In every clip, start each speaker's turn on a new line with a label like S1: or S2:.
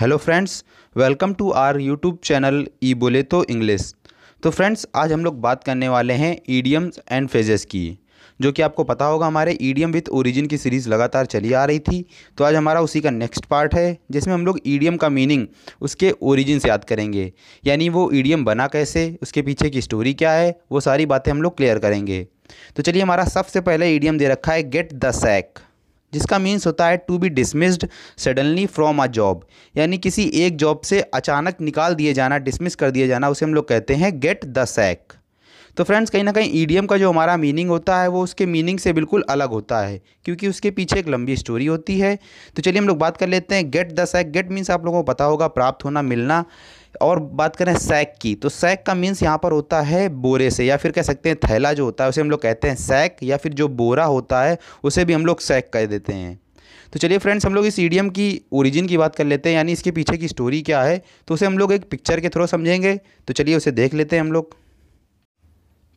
S1: hello friends welcome to our YouTube channel ई बोले तो इंग्लिश तो फ्रेंड्स आज हम लोग बात करने वाले हैं ईडियम्स एंड फ्रेजेस की जो कि आपको पता होगा हमारे ईडियम विथ ओरिजिन की सीरीज़ लगातार चली आ रही थी तो आज हमारा उसी का नेक्स्ट पार्ट है जिसमें हम लोग ईडियम का मीनिंग उसके ओरिजिन से याद करेंगे यानी वो ईडियम बना कैसे उसके पीछे की स्टोरी क्या है वो सारी बातें हम लोग क्लियर करेंगे तो चलिए हमारा सबसे पहले ईडियम दे रखा है गेट द सैक जिसका मीन्स होता है to be dismissed suddenly from a job यानी किसी एक जॉब से अचानक निकाल दिए जाना डिसमिस कर दिए जाना उसे हम लोग कहते हैं गेट द सैक तो फ्रेंड्स कहीं ना कहीं ईडीएम का जो हमारा मीनिंग होता है वो उसके मीनिंग से बिल्कुल अलग होता है क्योंकि उसके पीछे एक लंबी स्टोरी होती है तो चलिए हम लोग बात कर लेते हैं get the sack get means आप लोगों को पता होगा प्राप्त होना मिलना और बात करें सैक की तो सैक का मीन्स यहाँ पर होता है बोरे से या फिर कह सकते हैं थैला जो होता है उसे हम लोग कहते हैं सैक या फिर जो बोरा होता है उसे भी हम लोग सैक कह देते हैं तो चलिए फ्रेंड्स हम लोग इस ईडीएम की ओरिजिन की बात कर लेते हैं यानी इसके पीछे की स्टोरी क्या है तो उसे हम लोग एक पिक्चर के थ्रू समझेंगे तो चलिए उसे देख लेते हैं हम लोग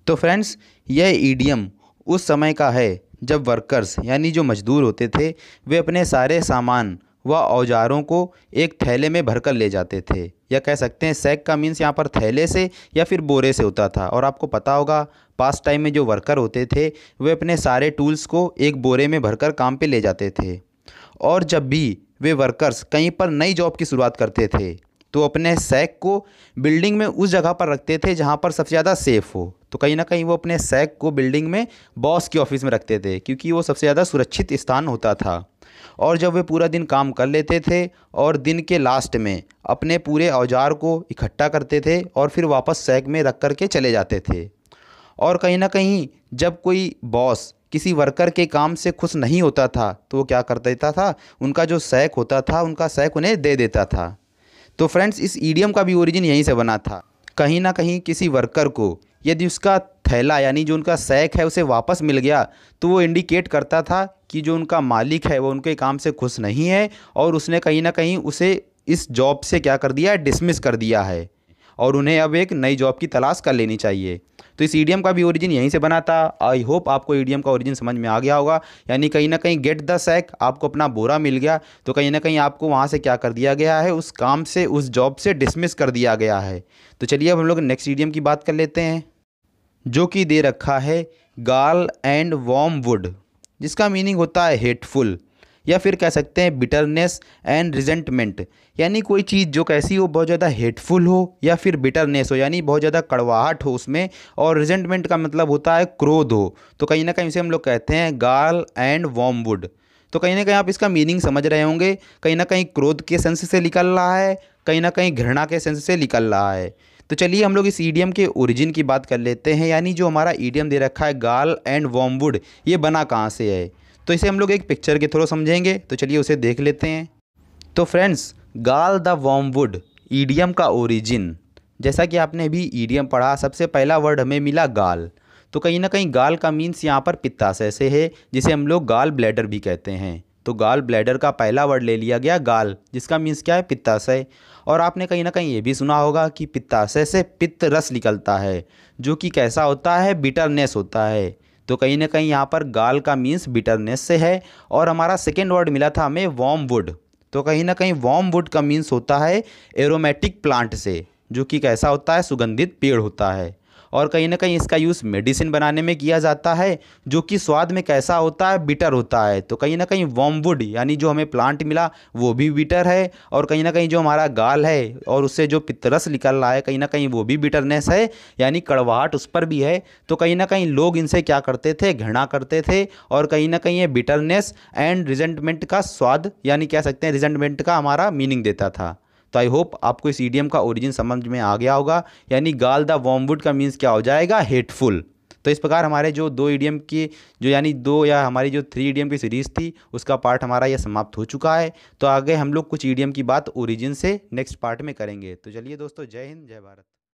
S1: तो फ्रेंड्स यह ईडीएम उस समय का है जब वर्कर्स यानी जो मजदूर होते थे वे अपने सारे सामान व औजारों को एक थैले में भरकर ले जाते थे या कह सकते हैं सैक का मीन्स यहाँ पर थैले से या फिर बोरे से होता था और आपको पता होगा पास टाइम में जो वर्कर होते थे वे अपने सारे टूल्स को एक बोरे में भरकर काम पे ले जाते थे और जब भी वे वर्कर्स कहीं पर नई जॉब की शुरुआत करते थे तो अपने सैक को बिल्डिंग में उस जगह पर रखते थे जहाँ पर सबसे ज़्यादा सेफ़ हो तो कहीं ना कहीं वो अपने सैक को बिल्डिंग में बॉस की ऑफिस में रखते थे क्योंकि वो सबसे ज़्यादा सुरक्षित स्थान होता था और जब वे पूरा दिन काम कर लेते थे और दिन के लास्ट में अपने पूरे औजार को इकट्ठा करते थे और फिर वापस सैक में रख कर के चले जाते थे और कहीं ना कहीं जब कोई बॉस किसी वर्कर के काम से खुश नहीं होता था तो वो क्या कर देता था उनका जो सैक होता था उनका सैक उन्हें दे देता था तो फ्रेंड्स इस ईडियम का भी ओरिजिन यहीं से बना था कहीं ना कहीं किसी वर्कर को यदि उसका थैला यानी जो उनका सैक है उसे वापस मिल गया तो वो इंडिकेट करता था कि जो उनका मालिक है वो उनके काम से खुश नहीं है और उसने कहीं ना कहीं उसे इस जॉब से क्या कर दिया है डिसमिस कर दिया है और उन्हें अब एक नई जॉब की तलाश कर लेनी चाहिए तो इस ईडीएम का भी ओरिजिन यहीं से बना था आई होप आपको ईडीएम का ओरिजिन समझ में आ गया होगा यानी कहीं ना कहीं गेट द सैक आपको अपना बोरा मिल गया तो कहीं ना कहीं आपको वहाँ से क्या कर दिया गया है उस काम से उस जॉब से डिसमिस कर दिया गया है तो चलिए अब हम लोग नेक्स्ट ईडीएम की बात कर लेते हैं जो कि दे रखा है गाल एंड वॉम वुड जिसका मीनिंग होता है हेटफुल या फिर कह सकते हैं बिटरनेस एंड रिजेंटमेंट यानी कोई चीज़ जो कैसी हो बहुत ज़्यादा हेटफुल हो या फिर बिटरनेस हो यानी बहुत ज़्यादा कड़वाहट हो उसमें और रिजेंटमेंट का मतलब होता है क्रोध हो तो कहीं ना कहीं उसे हम लोग कहते हैं गाल एंड वुड तो कहीं ना कहीं आप इसका मीनिंग समझ रहे होंगे कहीं ना कहीं क्रोध के सेंस से निकल रहा है कहीं ना कहीं घृणा के सेंस से निकल रहा है तो चलिए हम लोग इस ईडियम e के ओरिजिन की बात कर लेते हैं यानी जो हमारा ईडियम e दे रखा है गाल एंड वॉमवुड ये बना कहाँ से है तो इसे हम लोग एक पिक्चर के थ्रू समझेंगे तो चलिए उसे देख लेते हैं तो friends gall the wormwood idiom e का ओरिजिन जैसा कि आपने अभी ईडियम पढ़ा सबसे पहला वर्ड हमें मिला गाल तो कहीं ना कहीं गाल का मीन्स यहाँ पर पित्ताशय से है जिसे हम लोग गाल ब्लैडर भी कहते हैं तो गाल ब्लैडर का पहला वर्ड ले लिया गया गाल जिसका मीन्स क्या है पित्ताशय और आपने कहीं ना कहीं ये भी सुना होगा कि पित्ताशय से पित्त रस निकलता है जो कि कैसा होता है बिटरनेस होता है तो कहीं ना कहीं यहाँ पर गाल का मीन्स बिटरनेस से है और हमारा सेकेंड वर्ड मिला था हमें वॉम वुड तो कहीं ना कहीं वॉम वुड का मीन्स होता है एरोमेटिक प्लांट से जो कि कैसा होता है सुगंधित पेड़ होता है और कहीं ना कहीं इसका यूज़ मेडिसिन बनाने में किया जाता है जो कि स्वाद में कैसा होता है बिटर होता है तो कहीं ना कहीं वॉमवुड यानी जो हमें प्लांट मिला वो भी बिटर है और कहीं ना कहीं जो हमारा गाल है और उससे जो पितरस निकल रहा है कहीं ना कहीं वो भी बिटरनेस है यानी कड़वाहट उस पर भी है तो कहीं ना कहीं लोग इनसे क्या करते थे घृणा करते थे और कहीं ना कहीं ये बिटरनेस एंड रिजेंटमेंट का स्वाद यानी कह सकते हैं रिजेंटमेंट का हमारा मीनिंग देता था तो आई होप आपको इस ईडियम का ओरिजिन समझ में आ गया होगा यानी गाल द वॉमवुड का मीन्स क्या हो जाएगा हेटफुल तो इस प्रकार हमारे जो दो ईडियम के जो यानी दो या हमारी जो थ्री ईडियम की सीरीज़ थी उसका पार्ट हमारा यह समाप्त हो चुका है तो आगे हम लोग कुछ ईडियम की बात ओरिजिन से नेक्स्ट पार्ट में करेंगे तो चलिए दोस्तों जय हिंद जय भारत